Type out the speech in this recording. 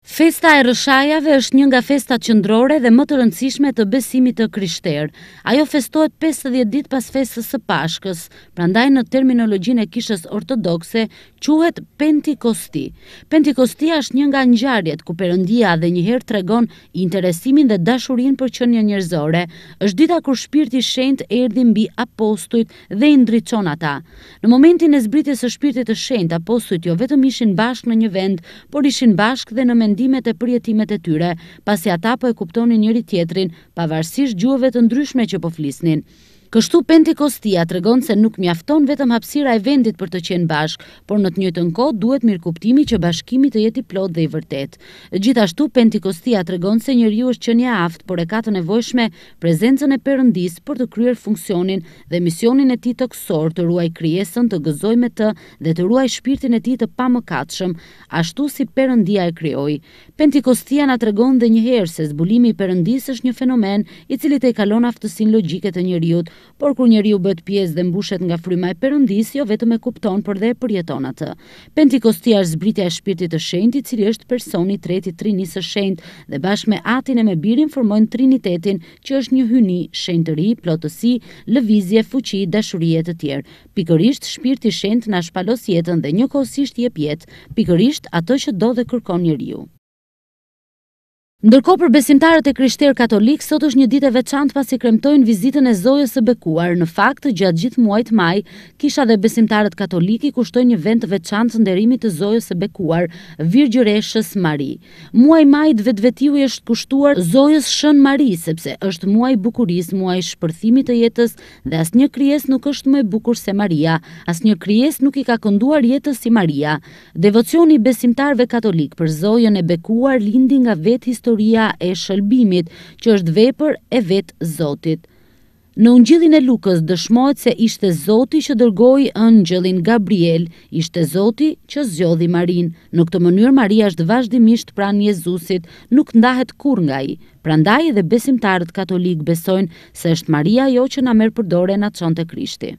Festa e rëshajave është një nga festa qëndrore dhe më të rëndësishme të besimit të kryshter. Ajo festohet 50 dit pas festës së pashkës, prandaj në terminologjin e kishës ortodokse, quhet pentikosti. Pentikosti është një nga njëjarjet, ku përëndia dhe njëherë të regon interesimin dhe dashurin për që një njërzore, është dita kur shpirti shend e rëdhin bi apostuit dhe indriqon ata. Në momentin e zbritjes e shpirtit e shend, apostuit jo vetëm ishin bashk në një vend, por ishin bashk dhe në ofendimet e përjetimet e tyre, pasi ata po e kuptonin njëri tjetrin, pavarësisht gjuhëve të ndryshme që po flisnin. Kështu Pentekostia të regon se nuk mjafton vetëm hapsira e vendit për të qenë bashkë, por në të një të nko duhet mirë kuptimi që bashkimi të jeti plot dhe i vërtet. Gjithashtu Pentekostia të regon se njëri është që një aftë, por e ka të nevojshme prezencën e përëndis për të kryer funksionin dhe misionin e ti të kësor të ruaj kryesën të gëzoj me të dhe të ruaj shpirtin e ti të pa më katshëm, ashtu si përëndia e kryoj. Pentekostia në të dhe njëherë se zbulimi i përëndis është një fenomen i cili të kalon aftësin të njëriut por kur njeriu bëhet pjesë dhe mbushet nga fryma e Perëndisë, jo vetëm e kupton, por dhe e përjeton atë. Pentikostia është zbritja e Shpirtit të Shenjtë, i cili është personi i tretë i Trinisë së Shenjtë dhe bashkë me Atin e me Birin formojnë Trinitetin, që është një hyni, shenjtëri, plotësi, lëvizje, fuqi, dashuri e të tjerë. Pikërisht Shpirti i Shenjtë na shpalos jetën dhe njëkohësisht jep jetë. Pikërisht ato që do dhe kërkon njeriu. Ndërko për besimtarët e krishterë katolikë, sot është një dit e veçantë pasi kremtojnë vizitën e zojës së bekuar. Në fakt, gjatë gjithë muajt maj, kisha dhe besimtarët katolikë i kushtojnë një vend të veçantë të nderimit të zojës së bekuar, Virgjëreshës Mari. Muaj të vetvetiu i është kushtuar zojës shën Mari, sepse është muaj bukuris, muaj shpërthimit të jetës dhe asë një kryes nuk është me bukur se Maria, asë një nuk i ka kënduar jetës si Maria. Devocioni për zojën e bekuar lindi nga historia e shëlbimit, që është vepër e vetë Zotit. Në ungjillin e Lukës dëshmohet se ishte Zoti që dërgoi ëngjëllin Gabriel, ishte Zoti që zgjodhi Marin. Në këtë mënyrë Maria është vazhdimisht pranë Jezusit, nuk ndahet kur nga ai. Prandaj edhe besimtarët katolik besojnë se është Maria ajo që na merr përdore na çonte Krishti.